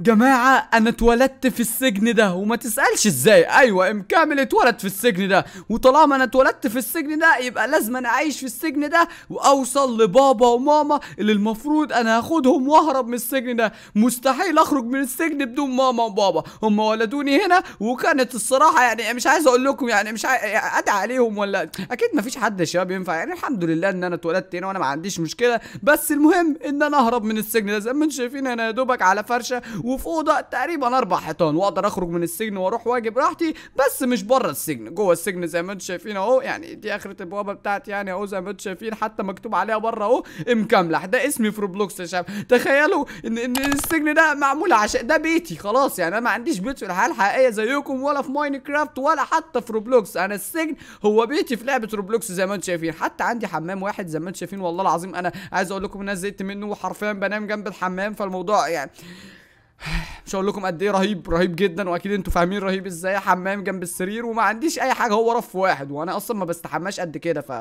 جماعة أنا اتولدت في السجن ده وما تسألش ازاي أيوة إم كامل اتولد في السجن ده وطالما أنا اتولدت في السجن ده يبقى لازم أنا أعيش في السجن ده وأوصل لبابا وماما اللي المفروض أنا هاخدهم وأهرب من السجن ده مستحيل أخرج من السجن بدون ماما وبابا هم ولدوني هنا وكانت الصراحة يعني مش عايز أقول لكم يعني مش يعني أدعي عليهم ولا أكيد ما فيش حد يا شباب ينفع يعني الحمد لله إن أنا اتولدت هنا وأنا ما عنديش مشكلة بس المهم إن أنا أهرب من السجن ده زي ما أنتم شايفين أنا يا دوبك على فرشة وفي اوضه تقريبا اربع حيطان واقدر اخرج من السجن واروح واجي براحتي بس مش بره السجن جوه السجن زي ما انتم شايفين اهو يعني دي اخره البوابه بتاعتي يعني اهو زي ما انتم شايفين حتى مكتوب عليها بره اهو ام ده اسمي في روبلوكس يا شباب تخيلوا ان ان السجن ده معمول عشان ده بيتي خلاص يعني انا ما عنديش بيت في الحياه الحقيقيه زيكم ولا في ماينكرافت ولا حتى في روبلوكس انا السجن هو بيتي في لعبه روبلوكس زي ما انتم شايفين حتى عندي حمام واحد زي ما انتم شايفين والله العظيم انا عايز اقول لكم ان انا زهقت منه وحرفيا بنام جنب الحمام فالموضوع يعني مش هقول لكم قد ايه رهيب رهيب جدا واكيد انتوا فاهمين رهيب ازاي حمام جنب السرير وما عنديش اي حاجه هو رف واحد وانا اصلا ما بستحماش قد كده ف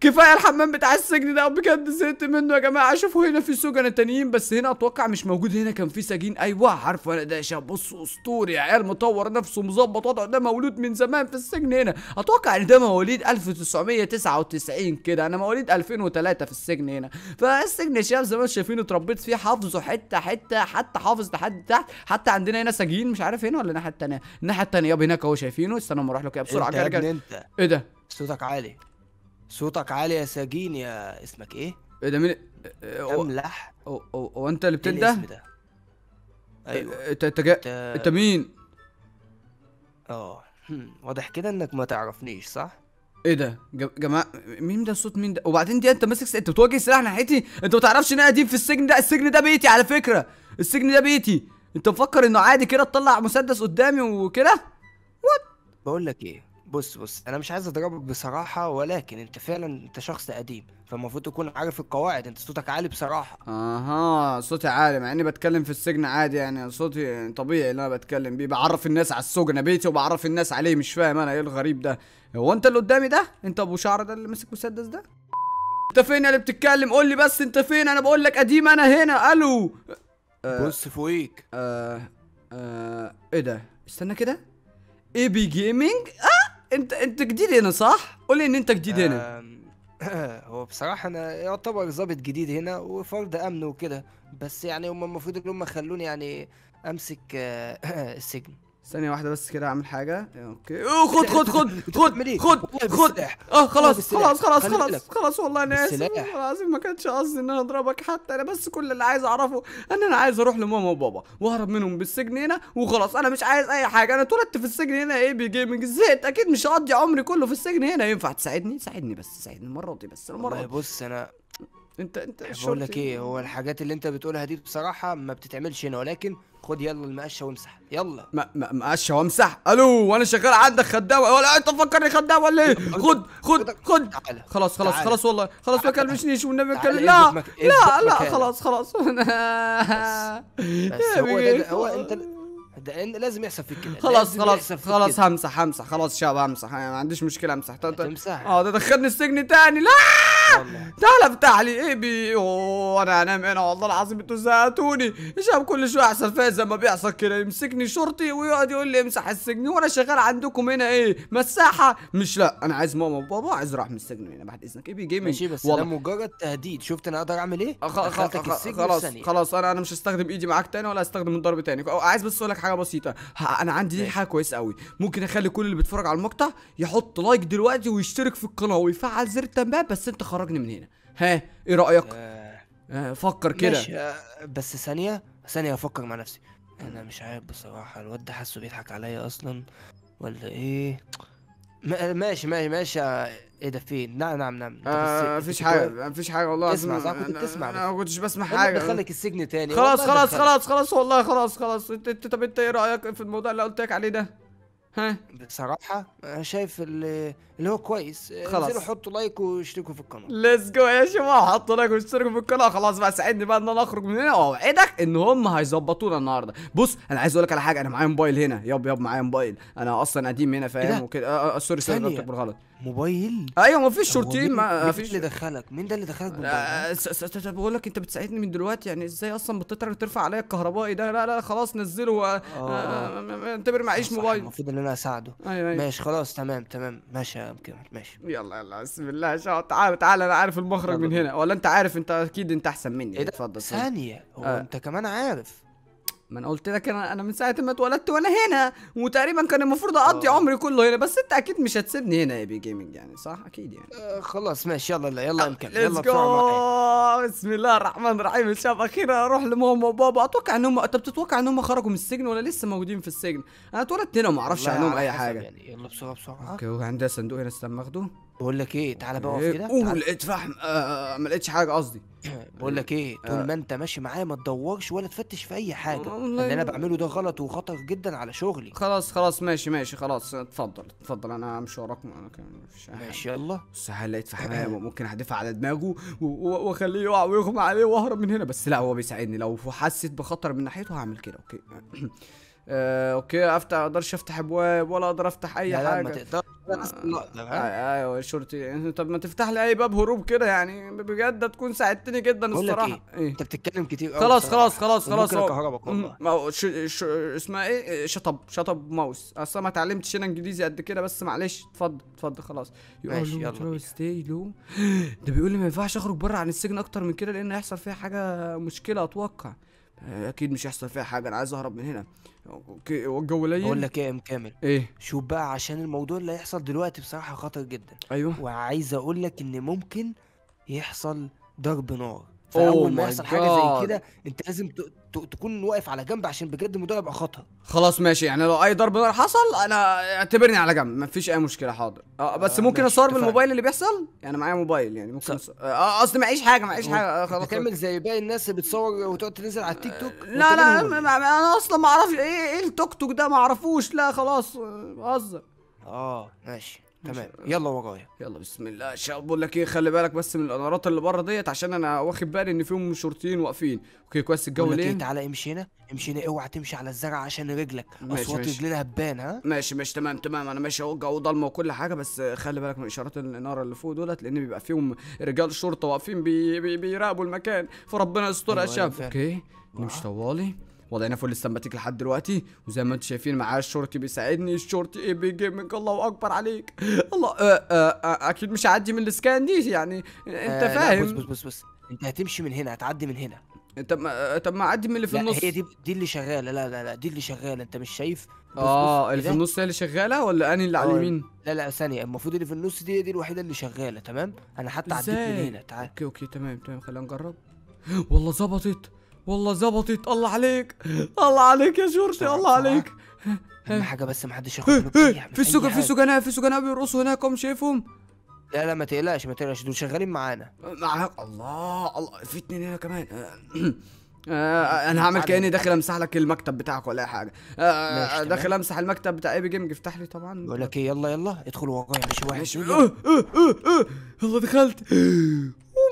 كفايه الحمام بتاع السجن ده بجد زهقت منه يا جماعه شوفوا هنا في سجن تانيين بس هنا اتوقع مش موجود هنا كان في سجين ايوه عارفه انا ده شاب بص اسطوري يا عيال مطور نفسه مظبط وضعه ده مولود من زمان في السجن هنا اتوقع ان ده مواليد 1999 كده انا مواليد 2003 في السجن هنا فالسجن يا شباب زي ما انتم شايفين اتربيت فيه حافظه حته حته حتى حافظ محافظ لحد تحت حتى عندنا هنا سجين مش عارف هنا ولا الناحيه الثانيه الناحيه الثانيه يابا هناك اهو شايفينه استنى اما اروح له كده بسرعه كده إيه انت, انت ايه ده صوتك عالي صوتك عالي يا سجين يا اسمك ايه ايه ده مين املح هو انت اللي إيه بتنده ايه ده ايوه انت انت انت مين اه واضح كده انك ما تعرفنيش صح ايه ده جماعه مين ده صوت مين ده وبعدين دي انت ماسك انت بتواجه سلاح ناحيتي انت ما تعرفش ان انا قديم في السجن ده السجن ده بيتي على فكره السجن ده بيتي انت مفكر انه عادي كده تطلع مسدس قدامي وكده وات بقول لك ايه بص بص انا مش عايز اضربك بصراحه ولكن انت فعلا انت شخص قديم فالمفروض تكون عارف القواعد انت صوتك عالي بصراحه اها صوتي عالي مع اني بتكلم في السجن عادي يعني صوتي طبيعي اللي انا بتكلم بيه بعرف الناس على السجن بيتي وبعرف الناس عليه مش فاهم انا ايه الغريب ده هو انت اللي قدامي ده انت ابو شعر ده اللي ماسك مسدس ده انت فين اللي بتتكلم قول لي بس انت فين انا بقول لك قديم انا هنا الو بص فوقيك آه آه ايه ده استنى كده اي بي جيمنج اه انت انت جديد هنا صح قول ان انت جديد هنا هو بصراحة أنا يعتبر ظابط جديد هنا وفرد أمن وكده بس يعني هم المفروض إن هم خلوني يعني أمسك آه، السجن ثانية واحدة بس كده اعمل حاجة اوكي اوه خد خد خد خد خد خد اه خلاص خلاص خلاص خلاص خلاص والله انا اسف والله العظيم ما كانش قصدي ان انا اضربك حتى انا بس كل اللي عايز اعرفه ان انا عايز اروح لماما وبابا واهرب منهم بالسجن هنا وخلاص انا مش عايز اي حاجة انا اتولدت في السجن هنا ايه بي جيمنج زهقت اكيد مش هقضي عمري كله في السجن هنا ينفع تساعدني ساعدني بس ساعدني المرة دي بس المرة دي بص انا انت انت بقول لك ايه هو الحاجات اللي انت بتقولها دي بصراحة ما بتتعملش هنا ولكن خد يلا المقشه وامسح يلا مقشه وامسح الو وانا شغال عندك خدامه ولا انت مفكرني خدامه ولا ايه خد خد خد خلاص خلاص خلاص والله خلاص ما كلمنيش والنبي لا لا لا خلاص خلاص هو هو انت ده لازم يحصل فيك كده خلاص خلاص خلاص همسح همسح خلاص شباب همسح ما عنديش مشكله امسح تمسح اه ده دخلني السجن تاني لا تعال افتح لي ايه بي اوه انا هنام هنا والله العظيم انتوا زهقتوني هشام كل شويه احصل فيا زي ما بيحصل كده يمسكني شرطي ويقعد يقول لي امسح السجن وانا شغال عندكم هنا ايه مساحه مش لا انا عايز ماما وبابا عايز اروح من السجن هنا بعد اذنك ايه بي جيمنج ماشي بس ده مجرد تهديد شفت انا اقدر اعمل ايه أخ... أخ... خلاص خلاص انا انا مش هستخدم ايدي معاك تاني ولا هستخدم الضرب تاني عايز بس اقول لك حاجه بسيطه انا عندي حاجه كويسه قوي ممكن اخلي كل اللي بيتفرج على المقطع يحط لايك دلوقتي ويشترك في القناه ويفعل زر التنبيه بس انت خلاص خرجني من هنا ها ايه رايك آه. آه فكر كده آه بس ثانيه ثانيه افكر مع نفسي انا مش عارف بصراحه الواد ده حاسه بيضحك عليا اصلا ولا ايه آه، ماشي ماشي ماشي آه، ايه ده فين نعم نعم نعم آه مفيش حاجه مفيش حاجه والله اسمع صح كنت بتسمع انا ما كنتش بسمع حاجه دخلك السجن تاني خلاص خلاص خلاص خلاص والله خلاص خلاص انت طب انت ايه رايك في الموضوع اللي قلت لك عليه ده ها بصراحة شايف اللي, اللي هو كويس خلاص انزلوا حطوا لايك واشتركوا في القناة ليتس جو يا شباب حطوا لايك واشتركوا في القناة خلاص بقى ساعدني بقى ان انا اخرج من هنا واوعدك ان هم هيظبطونا النهارده بص انا عايز اقول لك على حاجة انا معايا موبايل هنا ياب ياب معايا موبايل انا اصلا قديم هنا فاهم وكده آه آه سوري سوري لابتوب بالغلط موبايل ايوه مفيش شورتين مفيش اللي دخلك مين ده اللي دخلك بالموبايل بقول لك انت بتساعدني من دلوقتي يعني ازاي اصلا بتقدر ترفع عليا الكهربائي ده لا لا خلاص نزله اعتبر معيش موبايل المفروض ان انا اساعده ايوه ايوه ماشي خلاص تمام تمام ماشي يا مكمل ماشي يلا يلا بسم الله شاء تعالى تعالى انا عارف المخرج من هنا ولا انت عارف انت اكيد انت احسن مني إيه اتفضل ثانيه هو آه. انت كمان عارف ما انا قلت لك انا انا من ساعه ما اتولدت وانا هنا وتقريبا كان المفروض اقضي أوه. عمري كله هنا بس انت اكيد مش هتسيبني هنا يا بي جيمنج يعني صح اكيد يعني آه خلاص ماشي يلا يلا نكمل يلا بسرعه بسم الله الرحمن الرحيم الشاب اخيرا اروح لماما وبابا اتوقع ان هم طب تتوقع ان هم خرجوا من السجن ولا لسه موجودين في السجن انا اتولدت هنا وما اعرفش عنهم اي حاجه يعني يلا بسرعه بسرعه اوكي وعندي صندوق هنا استنى اخده بقول لك ايه تعالى بقى اقف إيه، كده قول اتفحم آه ما لقيتش حاجه قصدي بقول لك ايه طول آه. ما انت ماشي معايا ما تدورش ولا تفتش في اي حاجه اللي انا بعمله ده غلط وخطر جدا على شغلي خلاص خلاص ماشي ماشي خلاص اتفضل اتفضل انا همشي وراك انا كان ماشي يلا بس لقيت في حمام ممكن هدفع على دماغه واخليه يقع ويغمى عليه واهرب من هنا بس لا هو بيساعدني لو حسيت بخطر من ناحيته هعمل كده اوكي آه، اوكي افتح اقدرش افتح ابواب ولا اقدر افتح اي لا لا ما تقدرش ايوه شرطي طب ما تفتح لي اي باب هروب كده يعني بجد هتكون ساعدتني جدا الصراحه إيه،, ايه انت بتتكلم كتير قوي خلاص خلاص خلاص خلاص اسمها ايه شطب شطب ماوس اصلا ما اتعلمتش انا انجليزي قد كده بس معلش اتفضل اتفضل خلاص ماشي يلا ستي لو ده بيقول لي ما ينفعش اخرج بره عن السجن اكتر من كده لان هيحصل فيها حاجه مشكله اتوقع آه، اكيد مش هيحصل فيها حاجه انا عايز اهرب من هنا اوكي وجه قليل ولا إيه، ام كامل ايه شوف بقى عشان الموضوع اللي هيحصل دلوقتي بصراحه خطر جدا ايوه وعايز اقول لك ان ممكن يحصل ضرب نار فاول oh ما يحصل حاجه زي كده انت لازم تكون واقف على جنب عشان بجد الموضوع يبقى خطر خلاص ماشي يعني لو اي ضرب نار حصل انا اعتبرني على جنب مفيش اي مشكله حاضر آه, آه، بس آه ممكن اصور بالموبايل اللي بيحصل يعني معايا موبايل يعني ممكن آه،, اه قصدي معيش حاجه معيش حاجه آه، خلاص تعمل زي باقي الناس اللي بتصور وتقعد تنزل على التيك توك لا لا انا اصلا ما اعرفش ايه ايه التوك توك ده ما اعرفوش لا خلاص بهزر اه ماشي تمام يلا ورايا يلا بسم الله عشان بقول لك ايه خلي بالك بس من الانارات اللي بره ديت عشان انا واخد بالي ان فيهم شرطيين واقفين اوكي كويس الجو ليه انت إيه، تعالى امشي هنا امشي هنا اوعى تمشي على الزرع عشان رجلك اصوات رجلنا هبان ها ماشي ماشي تمام تمام انا ماشي اهو الجو ضلمه وكل حاجه بس خلي بالك من اشارات الاناره اللي فوق دولت لان بيبقى فيهم رجال شرطه واقفين بي بي بيراقبوا المكان فربنا يستر أيوة، أيوة، يا شباب اوكي نمشي طوالي وضعنا فول السمباتيك لحد دلوقتي وزي ما انتم شايفين معايا الشرطي بيساعدني الشرطي اي بي جيمنج الله اكبر عليك الله آه،, أه أه اكيد مش هعدي من السكان دي يعني انت آه، فاهم بص بص بص بص انت هتمشي من هنا هتعدي من هنا طب ما آه، طب ما اعدي من اللي في لا النص هي دي دي اللي شغاله لا لا لا دي اللي شغاله انت مش شايف اه إيه اللي في النص هي اللي شغاله ولا انا اللي على اليمين لا لا ثانيه المفروض اللي في النص دي دي الوحيده اللي شغاله تمام انا حتى عديت من هنا تعال اوكي اوكي تمام تمام خلينا نجرب والله ظبطت والله زبطت الله عليك الله عليك يا شرطي الله عليك اهم حاجه بس ما حدش ياخد مفاتيح إيه، إيه، في السوق في سجناء في سجناء بيرقصوا هناك هم شايفهم لا لا ما تقلقش ما تقلقش دول شغالين معانا معاك الله الله في اتنين هنا كمان آه، آه، انا هعمل كاني داخل امسح لك المكتب بتاعك ولا اي حاجه آه، داخل امسح المكتب بتاع بي جيمنج افتح لي طبعا بقول لك ايه يلا يلا ادخل ورايا مش واحد يلا دخلت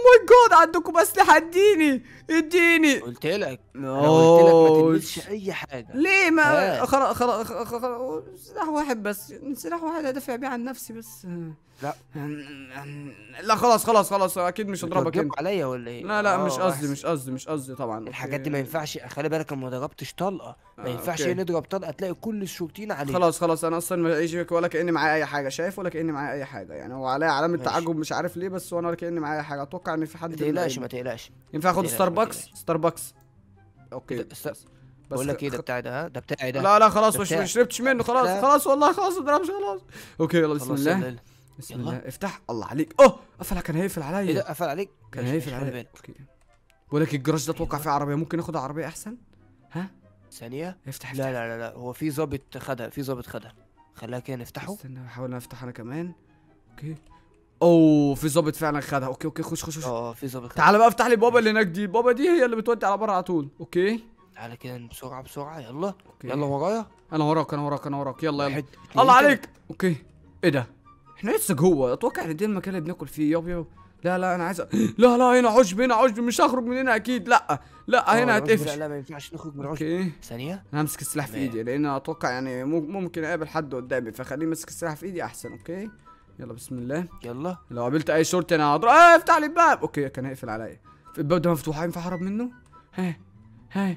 ماي جاد عندكم اسلحه اديني اديني قلت لك ما تلبسش اي حاجه ليه ما خلاص خلاص سلاح واحد بس سلاح واحد ادافع بيه عن نفسي بس لا لا خلاص خلاص خلاص اكيد مش هضربك انت عليا ولا ايه لا لا آه، مش قصدي مش قصدي مش قصدي طبعا الحاجات دي ما ينفعش خلي بالك انا ما ضربتش طلقه ما آه، ينفعش نضرب طلقه تلاقي كل الشوطين عليك خلاص خلاص انا اصلا ما لاقيش ولا كاني معايا اي حاجه شايف ولا كاني معايا اي حاجه يعني هو عليا علامه تعجب مش عارف ليه بس وانا ولا كاني معايا حاجه اتوقع ان في حد ما تقلقش ما تقلقش ينفع اخد ستاربكس ستاربكس اوكي بس بقول لك ايه ده بتاعي ده ده بتاعي ده لا لا خلاص ما شربتش منه خلاص خلاص والله خلاص ما خلاص اوكي يلا بسم الله بسم الله افتح الله عليك اوه قفل كان هيقفل عليا ايه ده قفل عليك كان هيقفل عليا اوكي بقول لك الجراج ده اتوقع فيه عربيه ممكن اخد عربيه احسن ها ثانيه افتح, افتح لا لا لا, لا. هو في ظابط خدها في ظابط خدها خلاها كده نفتحه استنى احاول افتح انا كمان اوكي اوه في ظابط فعلا خدها اوكي اوكي خش خش خش اه, اه، في ظابط تعالى بقى افتح لي البوابه اللي هناك دي البوابه دي هي اللي بتودي على بره على طول اوكي تعالى كده بسرعه بسرعه يلا أوكي. يلا ورايا انا وراك انا وراك انا وراك يلا يلا الله عليك اوكي ايه ده احنا لسه جوه اتوقع ان ده المكان اللي بناكل فيه ياب ياب لا لا انا عايز أ... لا لا هنا عشب هنا عشب مش هخرج من هنا اكيد لا لا آه، هنا هتقفش لا لا ما ينفعش نخرج من العشب اوكي ثانيه انا همسك السلاح في ايدي لان اتوقع يعني ممكن اقابل حد قدامي فخليني ماسك السلاح في ايدي احسن اوكي يلا بسم الله يلا لو قابلت اي شرطي انا هضرب اه افتح لي الباب اوكي كان هيقفل عليا الباب ده مفتوح ينفع اهرب منه ها ها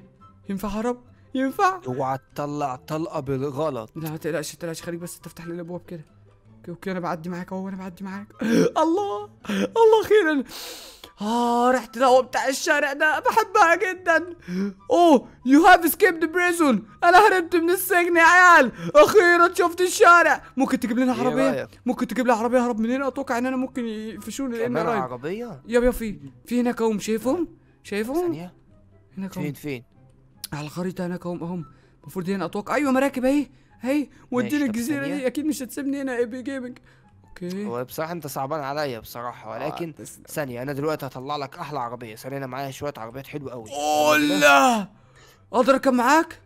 ينفع اهرب ينفع اوعى تطلع طلقه بالغلط لا ما تقلقش ما تقلقش خليك بس تفتح لي الابواب كده اوكي اوكي انا بعدي معاك اهو انا بعدي معاك الله الله خيرا اه رحت الهواء بتاع الشارع ده بحبها جدا اوه يو هاف ذا بريزون انا هربت من السجن يا عيال اخيرا شفت الشارع ممكن تجيب لنا إيه عربيه ممكن تجيب لنا عربيه هرب من هنا اتوقع ان انا ممكن يقفشوني لان انا عربيه يا في في هناك اهم شايفهم شايفهم ثانيه هناك فين فين على الخريطه هناك هم اهم المفروض هنا اتوقع ايوه مراكب اهي هي وديني الجزيره دي اكيد مش هتسيبني هنا إيبي جيمنج اوكي هو بصراحة انت صعبان عليا بصراحة آه، ولكن ثانية انا دلوقتي هطلع لك احلى عربية ثانية انا معايا شوية عربيات حلوة قوي اولا اقدر اركب معاك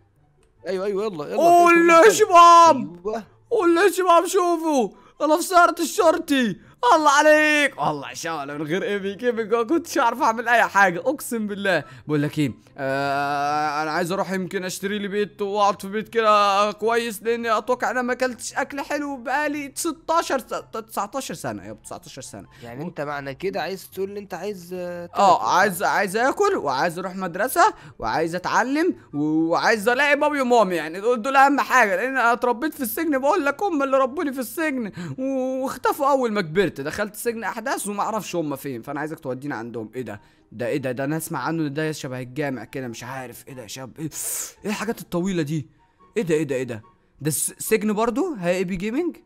ايوه ايوه يلا يلا اولا يا شباب أيوة. اولا يا شباب شوفوا انا في سيارة الشرطي الله عليك والله شغله من غير ايبي كيف ما كنتش اعرف اعمل اي حاجه اقسم بالله بقول لك ايه آه انا عايز اروح يمكن اشتري لي بيت واقعد في بيت كده كويس لاني اتوقع انا ما اكلتش اكل حلو بقالي 16 19 سنه يا 19 سنه يعني انت معنى كده عايز تقول ان انت عايز اه, آه، عايز عايز اكل وعايز اروح مدرسه وعايز اتعلم وعايز الاقي بابي ومامي يعني دول, دول اهم حاجه لان انا اتربيت في السجن بقول لك هم اللي ربوني في السجن واختفوا اول ما كبرت مت دخلت سجن احداث وما اعرفش هم فين فانا عايزك تودينا عندهم ايه ده ده ايه ده ده انا اسمع عنه ان ده شبه الجامع كده مش عارف ايه ده يا شاب ايه ايه الحاجات الطويله دي ايه ده ايه ده ايه ده ده سجن برضو هي اي بي جيمنج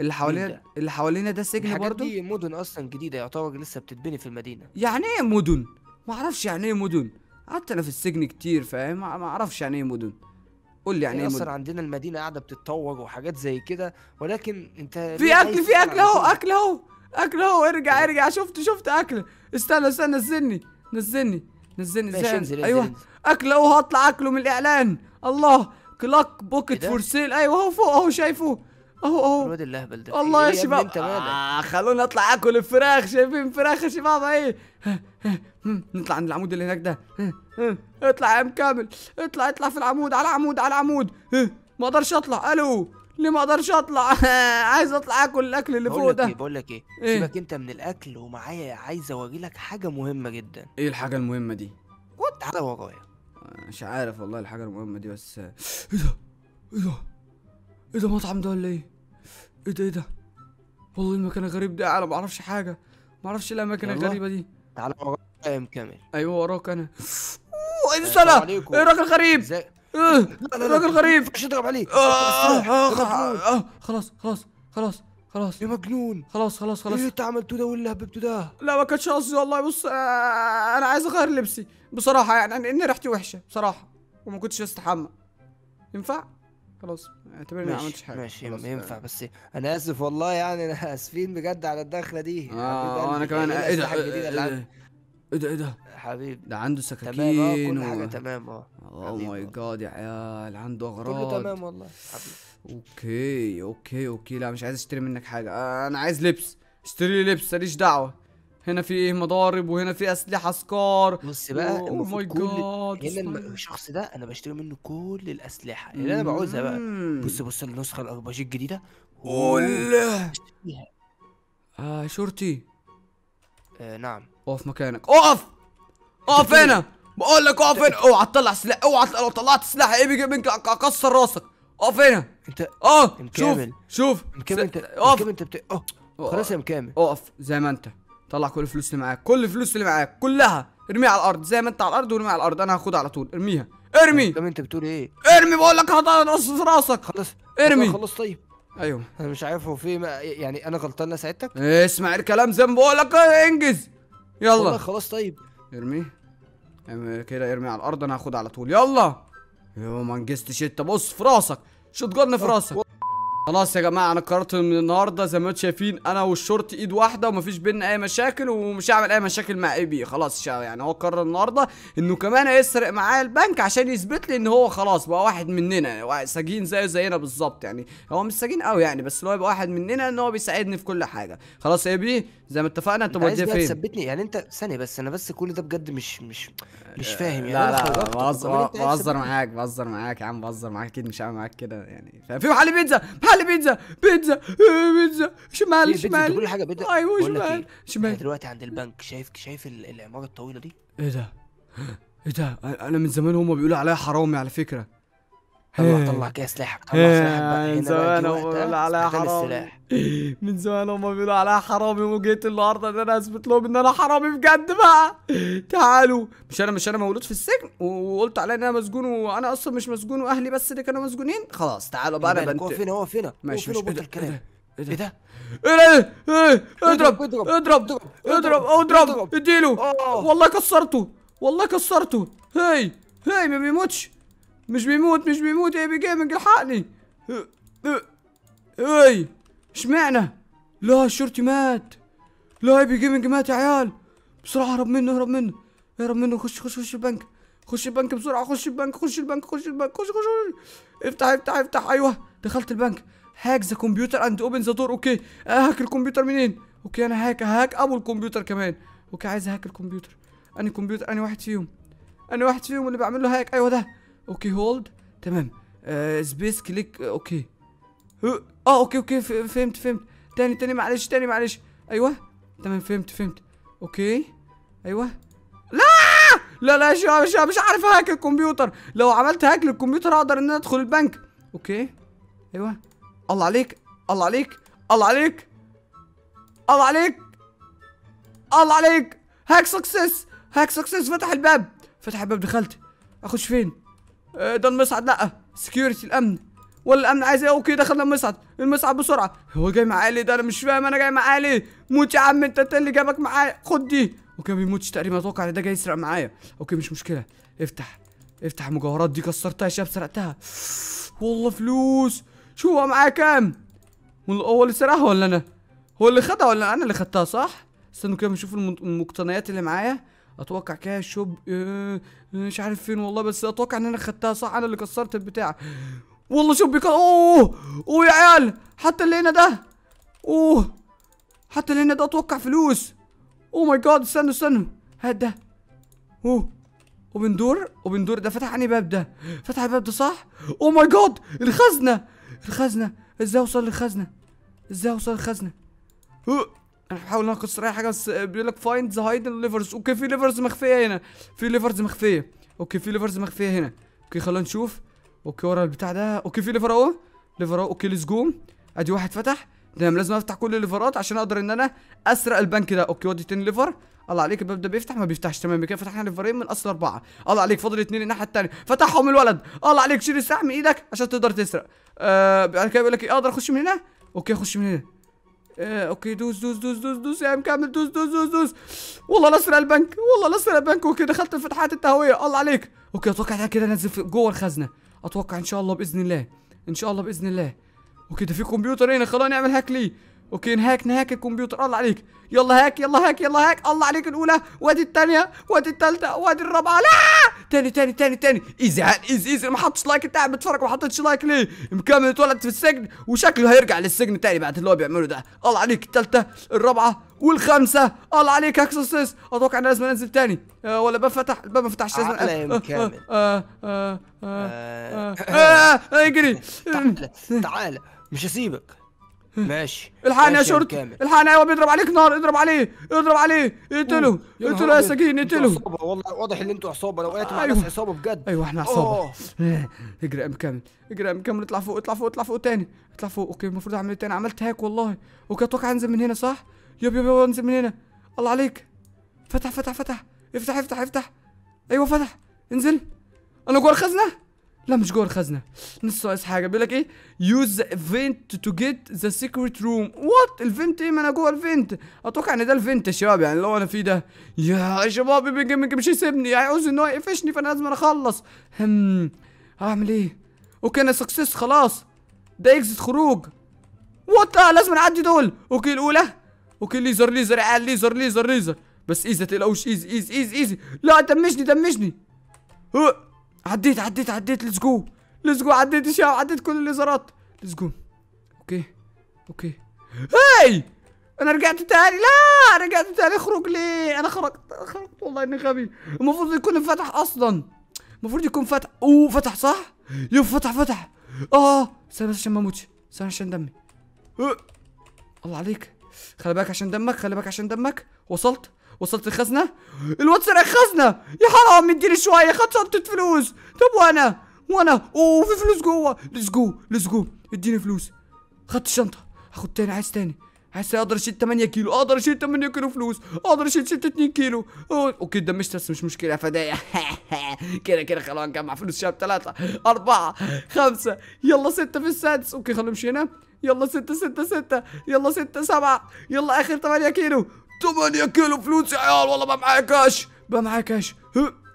اللي حوالينا اللي حوالينا ده سجن برضو دي مدن اصلا جديده يعتبر لسه بتتبني في المدينه يعني ايه مدن ما اعرفش يعني ايه مدن قعدت انا في السجن كتير فاهم ما اعرفش يعني ايه مدن قول لي يعني, يعني ايه اصلا عندنا المدينه قاعده بتتطور وحاجات زي كده ولكن انت في اكل في اكل اهو اكل اهو اكل اهو ارجع ارجع شفت شفت اكل استنى استنى نزلني نزلني نزلني ازاي ايوه اكل اهو هطلع اكله من الاعلان الله كلاك بوكيت فور سيل ايوه اهو فوق اهو شايفه اهو اهو الواد الاهبل ده والله يا إيه شباب انت مالك آه خلوني اطلع اكل الفراخ شايفين فراخ يا شباب ايه نطلع عند العمود اللي هناك ده اطلع يا ام كامل اطلع اطلع في العمود على عمود على عمود ما اقدرش اطلع الو ليه ما اقدرش اطلع عايز اطلع اكل الاكل اللي فوق ده إيه، بقول لك إيه؟, ايه سيبك انت من الاكل ومعايا عايز اوري لك حاجه مهمه جدا ايه الحاجه المهمه دي خد تعالى ورايا مش عارف والله الحاجه المهمه دي بس ايه ده ايه ده ايه ده مطعم ده ولا ايه ايه ده ايه ده والله المكان غريب ده انا ما اعرفش حاجه ما اعرفش إيه الاماكن الغريبه دي تعال وراك قايم كامل ايوه وراك انا انسلة أيوه، ايه راجل غريب الراجل إيه، غريب مش اضرب عليه آه، آه، آه، خلاص خلاص خلاص خلاص يا مجنون خلاص خلاص خلاص ايه انت عملته ده واللي هببته ده لا ما كانش قصدي والله بص انا عايز اغير لبسي بصراحه يعني ان ريحتي وحشه بصراحه وما كنتش استحمى ينفع خلاص اعتبرني ما عملتش حاجه ماشي ينفع يعني. بس انا اسف والله يعني انا اسفين بجد على الدخله دي اه, آه، انا إيه كمان إيه, ايه ده إيه, ايه ده ايه ده حبيبي ده عنده سكاكين تمام اه كل حاجه تمام اه او ماي جاد يا عيال عنده اغراض كله تمام والله حبيبي اوكي اوكي اوكي لا مش عايز اشتري منك حاجه آه، انا عايز لبس اشتري لي لبس ماليش دعوه هنا في ايه مضارب وهنا في اسلحه سكار بص بقى او ماي جاد هنا الشخص ده انا بشتري منه كل الاسلحه اللي انا بعوزها بقى بص بص النسخه الارباجيت الجديده ولا آه شرطي آه نعم اقف مكانك اقف اقف هنا بقول لك اقف هنا اوعى تطلع سلاح اوعى لو طلعت سلاح ايه بيجي منك اكسر راسك اقف هنا انت اه شوف شوف مكمل انت اقف انت بت... خلاص يا مكامل اقف زي ما انت طلع كل الفلوس اللي معاك كل الفلوس اللي معاك كلها ارميها على الارض زي ما انت على الارض وارميها على الارض انا هاخدها على طول ارميها ارمي طب انت بتقول ايه ارمي بقول لك هتقص في راسك خلاص ارمي خلاص طيب ايوه انا مش عارف هو في يعني انا غلطان ساعدتك اسمع الكلام زي ما بقول لك انجز يلا خلاص طيب ارمي كده ارمي على الارض انا هاخدها على طول يلا يوم ما انجزتش انت إيه؟ بص في راسك شوت جن في آه، راسك خلاص يا جماعه انا قررت من النهارده زي ما انتم شايفين انا والشورت ايد واحده ومفيش بينا اي مشاكل ومش هعمل اي مشاكل مع اي بي خلاص يعني هو قرر النهارده انه كمان هيسرق معايا البنك عشان يثبت لي ان هو خلاص بقى واحد مننا سجين زيه زينا بالظبط يعني هو مش سجين قوي يعني بس هو يبقى واحد مننا ان هو بيساعدني في كل حاجه خلاص يا بي زي ما اتفقنا انت موديه فين تثبتني يعني انت ثانيه بس انا بس كل ده بجد مش مش مش آه، فاهم يعني لا لا بهزر معاك بهزر معاك يا عم بهزر معاك اكيد مش هعمل معاك كده يعني في محل بيتزا محل لي بيتزا بيتزا بيتزا شمال إيه، شمال كل حاجه بيتزا ايوه شمال إيه، شمال دلوقتي عند البنك شايف شايف العماره الطويله دي ايه ده ايه ده انا من زمان هم بيقولوا عليا حرامي على فكره إيه. طلع طلع كده إيه، سلاح بقى من زمان هم بيقولوا عليا حرامي من زمان هم بيقولوا عليا حرامي وجيت النهارده ان انا اثبت لهم ان انا حرامي بجد بقى تعالوا مش انا مش انا مولود في السجن وقلت عليا ان انا مسجون وانا اصلا مش مسجون واهلي بس اللي كانوا مسجونين خلاص تعالوا بقى إيه انا بنت هو فين هو فين مش مش الكلام ايه ده؟ ايه ده؟ اضرب اضرب اضرب اضرب اضرب اديله آه. والله كسرته والله كسرته هاي هاي ما بيموتش مش بيموت مش بيموت يا بي جيمنج الحقني اي اشمعنى لا الشرطي مات لا يا بي جيمنج مات يا عيال بسرعه اهرب منه اهرب منه اهرب منه خش خش خش البنك خش البنك بسرعه خش البنك خش البنك خش البنك خش خش, افتح افتح افتح ايوه دخلت البنك هاك ذا كمبيوتر اند اوبن ذا دور اوكي هاك الكمبيوتر منين اوكي انا هاك هاك ابو الكمبيوتر كمان اوكي عايز هاك الكمبيوتر انا كمبيوتر انا واحد فيهم انا واحد فيهم اللي بعمل له هاك ايوه ده اوكي هولد تمام سبيس كليك اوكي اه اوكي اوكي فهمت فهمت تاني تاني معلش تاني معلش ايوه تمام فهمت فهمت اوكي ايوه لا لا لا شباب مش, مش عارف هاك الكمبيوتر لو عملت هاك للكمبيوتر اقدر ان انا ادخل البنك اوكي ايوه الله عليك الله عليك الله عليك الله عليك الله عليك هاك سكسس هاك سكسس فتح الباب فتح الباب دخلت اخش فين آه، ده المصعد لا سكيورتي الامن ولا الامن عايز ايه اوكي دخلنا المصعد المصعد بسرعه هو جاي معايا علي ده انا مش فاهم انا جاي معايا علي موت يا عم انت اللي جابك معايا خد دي اوكي ما بيموتش تقريبا اتوقع ان ده جاي يسرق معايا اوكي مش مشكله افتح افتح المجوهرات دي كسرتها يا شباب سرقتها والله فلوس شو هو معايا كام هو اللي سرقها ولا انا هو اللي خدها ولا انا اللي خدتها صح استنوا كده نشوف المقتنيات اللي معايا اتوقع كاش شوب آه، آه، مش عارف فين والله بس اتوقع ان انا خدتها صح انا اللي كسرت البتاع والله شوب بيك اوه اوه يا عيال حتى اللي هنا ده اوه حتى اللي هنا ده اتوقع فلوس اوه ماي جاد استنوا استنوا هات ده اوه اوبن دور اوبن دور ده فتح عني باب ده فتح الباب ده صح اوه ماي جاد الخزنه الخزنه ازاي اوصل للخزنه ازاي اوصل للخزنه انا بحاول ان انا اي حاجه بس بيقول لك فايند ذا هايدن ليفرز اوكي في ليفرز مخفيه هنا في ليفرز مخفيه اوكي في ليفرز مخفيه هنا اوكي خلينا نشوف اوكي ورا البتاع ده اوكي في ليفر اهو ليفر اهو اوكي ليتس جو ادي واحد فتح تمام لازم افتح كل الليفرات عشان اقدر ان انا اسرق البنك ده اوكي ودي تاني ليفر الله عليك الباب ده بيفتح ما بيفتحش تمام كده فتحنا ليفرين من اصل اربعه الله عليك فاضل اتنين الناحيه التانيه فتحهم الولد الله عليك شيل السلاح من ايدك عشان تقدر تسرق آه بعد كده بيقول لك إيه؟ اقدر اخش من هنا اوكي اخش من هنا آه اوكي دوس دوس دوس دوس دوس يا عم كامل دوس دوس دوس دوس والله لسرق البنك والله لسرق البنك اوكي دخلت الفتحات التهويه الله عليك اوكي اتوقع كده ننزل جوه الخزنه اتوقع ان شاء الله باذن الله ان شاء الله باذن الله اوكي ده في كمبيوتر هنا خلونا نعمل هاك ليه اوكي نهاك نهاك الكمبيوتر الله عليك يلا هاك يلا هاك يلا هاك الله عليك الاولى وادي الثانيه وادي الثالثه وادي الرابعه لا تاني تاني تاني تاني ايزي عال ايزي ايزي ما حطش لايك انت قاعد بتتفرج وما حطيتش لايك ليه مكمل اتولد في السجن وشكله هيرجع للسجن تاني بعد اللي هو بيعمله ده الله عليك الثالثه الرابعة والخمسة الله عليك اكسسس اتوقع ان لازم انزل تاني أه ولا باب فتح الباب ما فتحش لازم عقلهم كامل اجري تعالى تعالى مش هسيبك ماشي الحقني يا شرطي الحقني ايوه بيضرب عليك نار اضرب عليه اضرب عليه اقتله اقتله يا سجين اقتله والله واضح ان انتوا عصابه لو وقعت مع أيوه. ناس عصابه بجد ايوه احنا عصابه إيه، اجري ام مكمل اجري ام مكمل اطلع فوق اطلع فوق اطلع فوق تاني اطلع فوق اوكي المفروض اعمل ايه تاني عملت هاك والله اوكي اتوقع انزل من هنا صح يب يب يب انزل من هنا الله عليك فتح فتح فتح افتح افتح افتح ايوه فتح انزل انا جوه الخزنه لا مش جوه الخزنه لسه ناقص حاجه بيقول لك ايه يوز فينت تو جيت ذا سيكريت روم وات الفينت ايه ما انا جوه الفينت اتوقع ان ده الفينت يا شباب يعني اللي هو انا فيه ده يا شباب بيج مش يسيبني يعني عاوز ان هو يقفشني فانا لازم اخلص هم اعمل ايه اوكي انا سكسس خلاص ده اكزيت خروج وات لا لازم اعدي دول اوكي الاولى اوكي ليزر ليزر عال ليزر ليزر ليزر بس ايزي تقلقوش ايزي ايزي ايزي ايزي لا دمشني دمشني عديت عديت عديت ليتس جو ليتس جو عديت الشعب عديت كل الازارات ليتس جو اوكي اوكي هاي انا رجعت تاني لا رجعت تاني اخرج ليه انا خرجت خرجت والله اني غبي المفروض يكون انفتح اصلا المفروض يكون فتح اوه فتح صح يو فتح فتح اه استنى عشان ما اموتش استنى عشان دمي أه. الله عليك خلي بالك عشان دمك خلي بالك عشان دمك وصلت وصلت الخزنه الواد سرق خزنه يا حرام اديني شويه خد فلوس طب وانا وانا اوه في فلوس جوا ليتس جو ليتس جو اديني فلوس خدت الشنطه هاخد تاني عايز تاني عايز اقدر اشيل 8 كيلو اقدر اشيل 8 كيلو فلوس اقدر اشيل 6 2 كيلو أوه. اوكي دمشت بس مش مشكله فدايا كده كده خلونا نجمع فلوس شباب ثلاثة أربعة خمسة يلا ستة في السادس اوكي خلونا نمشي هنا يلا ستة ستة ستة يلا ستة سبعة يلا اخر 8 كيلو 8 كيلو فلوس يا عيال والله ما معايا كاش ما معايا كاش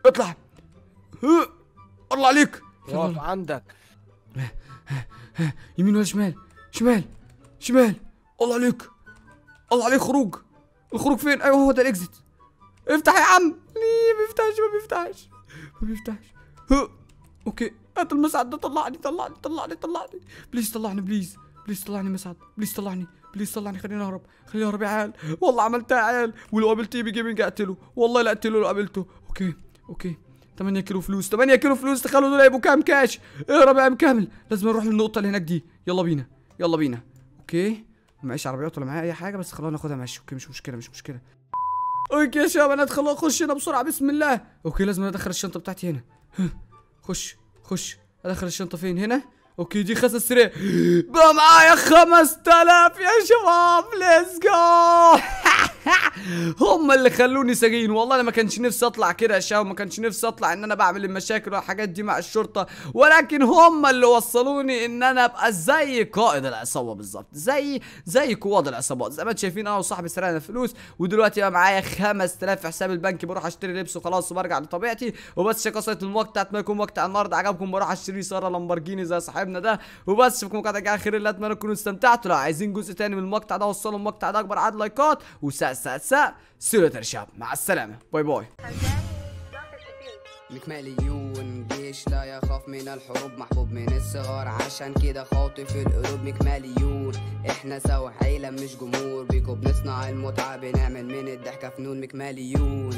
اطلع ها الله عليك روح عندك يمين ولا شمال شمال شمال الله عليك الله عليك خروج الخروج فين ايوه هو ده الاكزيت افتح يا عم ليه ما بيفتحش ما بيفتحش ما بيفتحش اوكي هات المسعد ده طلعني طلعني طلعني طلعني بليز طلعني بليز بليز طلعني مسعد بليز طلعني بليز طلعني خليني اهرب خليني اهرب يا عيال والله عملتها يا عيال ولو قابلت ايبي جيمنج اقتله والله لا اقتله لو قابلته اوكي اوكي 8 كيلو فلوس 8 كيلو فلوس تخيلوا دول هيبقوا كام كاش اهرب يا عم كامل لازم نروح للنقطه اللي هناك دي يلا بينا يلا بينا اوكي معيش عربيات ولا معايا اي حاجه بس خلونا ناخدها ماشي اوكي مش مشكله مش مشكله اوكي يا شباب انا ادخل اخش هنا بسرعه بسم الله اوكي لازم ادخل الشنطه بتاعتي هنا خش خش ادخل الشنطه فين هنا اوكي يجي خس السريع بقى معايا 5000 يا شباب ليتس جو هم اللي خلوني سجين والله انا ما كانش نفسي اطلع كده يا شباب ما كانش نفسي اطلع ان انا بعمل المشاكل والحاجات دي مع الشرطه ولكن هم اللي وصلوني ان انا ابقى زي قائد العصابه بالظبط زي زي قواد العصابات زي ما انتم شايفين انا وصاحبي سرقنا فلوس ودلوقتي بقى معايا 5000 في حساب البنك بروح اشتري لبس وخلاص وبرجع لطبيعتي وبس قصه المقطع اتمنى ما يكون مقطع النهارده عجبكم بروح اشتري ساره لامبورجيني زي صاحبنا ده وبس اشوفكم مقطع خير اللي اتمنى تكونوا استمتعتوا لو عايزين جزء تاني من المقطع ده وصلوا المقطع ده اكبر عدد لايكات وسأل السادسة سيرة الشاب مع السلامة باي باي مكماليون جيش لا يخاف من الحروب محبوب من الصغار عشان كده خاطف القلوب مكماليون احنا سوا عيلة مش جمهور بيكو بنصنع المتعة بنعمل من الضحكة فنون مكماليون